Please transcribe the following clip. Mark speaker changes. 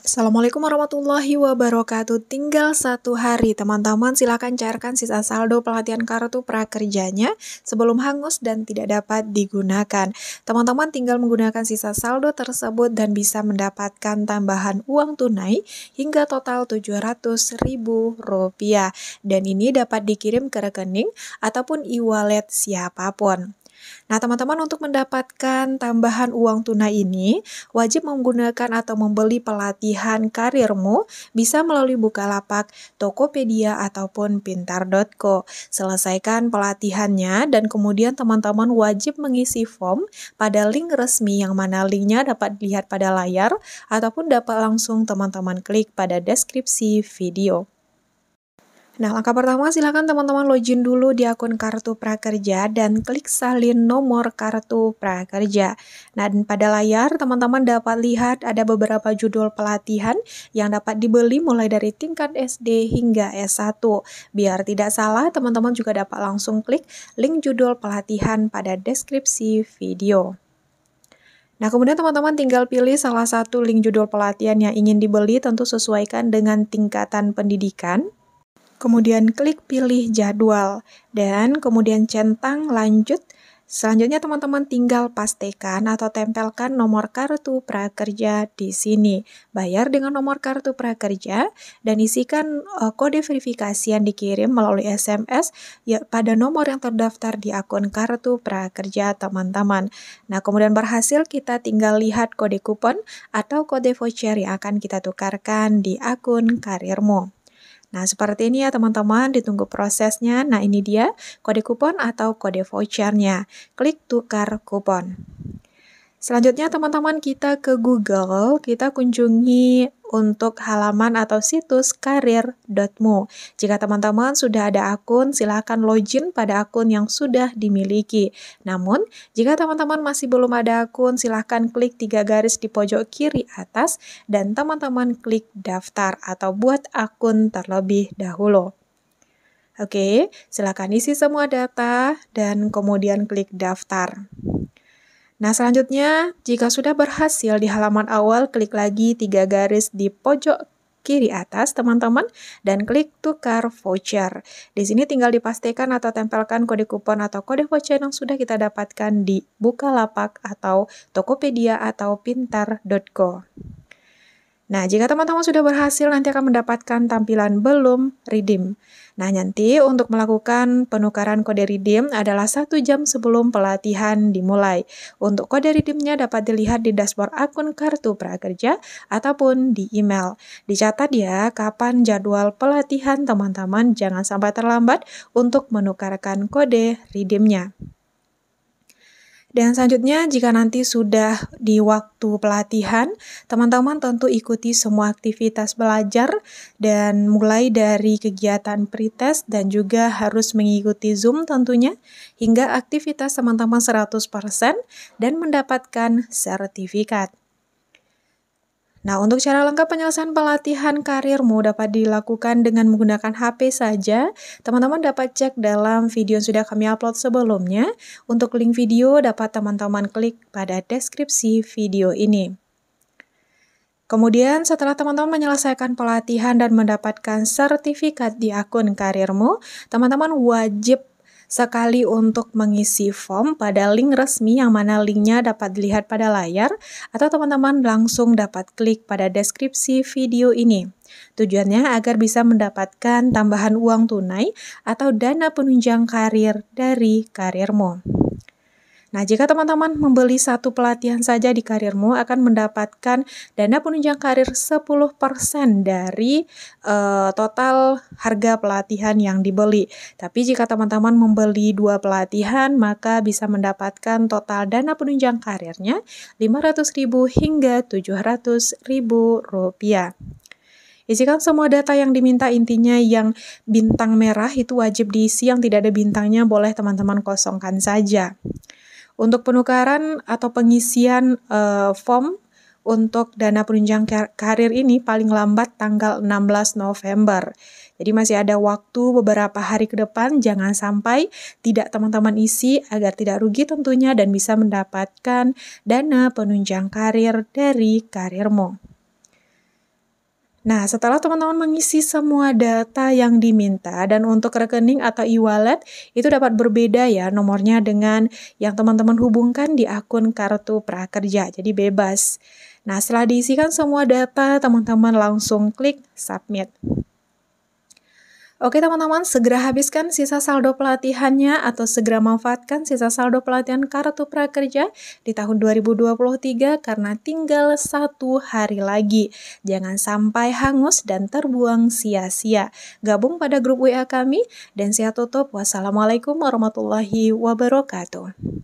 Speaker 1: Assalamualaikum warahmatullahi wabarakatuh. Tinggal satu hari, teman-teman silahkan cairkan sisa saldo pelatihan kartu prakerjanya sebelum hangus dan tidak dapat digunakan. Teman-teman tinggal menggunakan sisa saldo tersebut dan bisa mendapatkan tambahan uang tunai hingga total Rp700.000. Dan ini dapat dikirim ke rekening ataupun e-wallet siapapun. Nah, teman-teman untuk mendapatkan tambahan uang tunai ini, wajib menggunakan atau membeli pelatihan karirmu bisa melalui Bukalapak, Tokopedia, ataupun Pintar.co. Selesaikan pelatihannya dan kemudian teman-teman wajib mengisi form pada link resmi yang mana linknya dapat dilihat pada layar ataupun dapat langsung teman-teman klik pada deskripsi video. Nah, langkah pertama silahkan teman-teman login dulu di akun Kartu Prakerja dan klik salin nomor Kartu Prakerja. Nah, dan pada layar teman-teman dapat lihat ada beberapa judul pelatihan yang dapat dibeli mulai dari tingkat SD hingga S1. Biar tidak salah, teman-teman juga dapat langsung klik link judul pelatihan pada deskripsi video. Nah, kemudian teman-teman tinggal pilih salah satu link judul pelatihan yang ingin dibeli tentu sesuaikan dengan tingkatan pendidikan kemudian klik pilih jadwal, dan kemudian centang lanjut. Selanjutnya teman-teman tinggal pastikan atau tempelkan nomor kartu prakerja di sini. Bayar dengan nomor kartu prakerja dan isikan eh, kode verifikasi yang dikirim melalui SMS ya, pada nomor yang terdaftar di akun kartu prakerja teman-teman. Nah kemudian berhasil kita tinggal lihat kode kupon atau kode voucher yang akan kita tukarkan di akun karirmu. Nah, seperti ini ya teman-teman, ditunggu prosesnya. Nah, ini dia kode kupon atau kode vouchernya. Klik tukar kupon. Selanjutnya teman-teman kita ke Google, kita kunjungi untuk halaman atau situs karir.mu. Jika teman-teman sudah ada akun, silakan login pada akun yang sudah dimiliki. Namun, jika teman-teman masih belum ada akun, silakan klik tiga garis di pojok kiri atas dan teman-teman klik daftar atau buat akun terlebih dahulu. Oke, silakan isi semua data dan kemudian klik daftar. Nah, selanjutnya, jika sudah berhasil di halaman awal, klik lagi tiga garis di pojok kiri atas, teman-teman, dan klik tukar voucher. Di sini tinggal dipastikan atau tempelkan kode kupon atau kode voucher yang sudah kita dapatkan di Bukalapak atau Tokopedia atau Pintar.co. Nah, jika teman-teman sudah berhasil nanti akan mendapatkan tampilan belum redeem. Nah, nanti untuk melakukan penukaran kode redeem adalah satu jam sebelum pelatihan dimulai. Untuk kode redeemnya dapat dilihat di dashboard akun kartu prakerja ataupun di email. Dicatat ya kapan jadwal pelatihan teman-teman, jangan sampai terlambat untuk menukarkan kode redeemnya. Dan selanjutnya, jika nanti sudah di waktu pelatihan, teman-teman tentu ikuti semua aktivitas belajar dan mulai dari kegiatan pretest dan juga harus mengikuti Zoom tentunya hingga aktivitas teman-teman 100% dan mendapatkan sertifikat. Nah, untuk cara lengkap penyelesaian pelatihan karirmu dapat dilakukan dengan menggunakan HP saja. Teman-teman dapat cek dalam video yang sudah kami upload sebelumnya. Untuk link video dapat teman-teman klik pada deskripsi video ini. Kemudian setelah teman-teman menyelesaikan pelatihan dan mendapatkan sertifikat di akun karirmu, teman-teman wajib sekali untuk mengisi form pada link resmi yang mana linknya dapat dilihat pada layar atau teman-teman langsung dapat klik pada deskripsi video ini. Tujuannya agar bisa mendapatkan tambahan uang tunai atau dana penunjang karir dari karirmu. Nah, jika teman-teman membeli satu pelatihan saja di karirmu akan mendapatkan dana penunjang karir 10% dari uh, total harga pelatihan yang dibeli. Tapi jika teman-teman membeli dua pelatihan, maka bisa mendapatkan total dana penunjang karirnya 500.000 hingga 700.000 rupiah. Isikan semua data yang diminta intinya yang bintang merah itu wajib diisi yang tidak ada bintangnya boleh teman-teman kosongkan saja. Untuk penukaran atau pengisian uh, form untuk dana penunjang karir ini paling lambat tanggal 16 November. Jadi masih ada waktu beberapa hari ke depan, jangan sampai tidak teman-teman isi agar tidak rugi tentunya dan bisa mendapatkan dana penunjang karir dari karirmu. Nah, setelah teman-teman mengisi semua data yang diminta dan untuk rekening atau e-wallet itu dapat berbeda ya nomornya dengan yang teman-teman hubungkan di akun kartu prakerja. Jadi bebas. Nah, setelah diisikan semua data, teman-teman langsung klik submit. Oke teman-teman, segera habiskan sisa saldo pelatihannya atau segera manfaatkan sisa saldo pelatihan Kartu Prakerja di tahun 2023 karena tinggal satu hari lagi. Jangan sampai hangus dan terbuang sia-sia. Gabung pada grup WA kami dan saya tutup. Wassalamualaikum warahmatullahi wabarakatuh.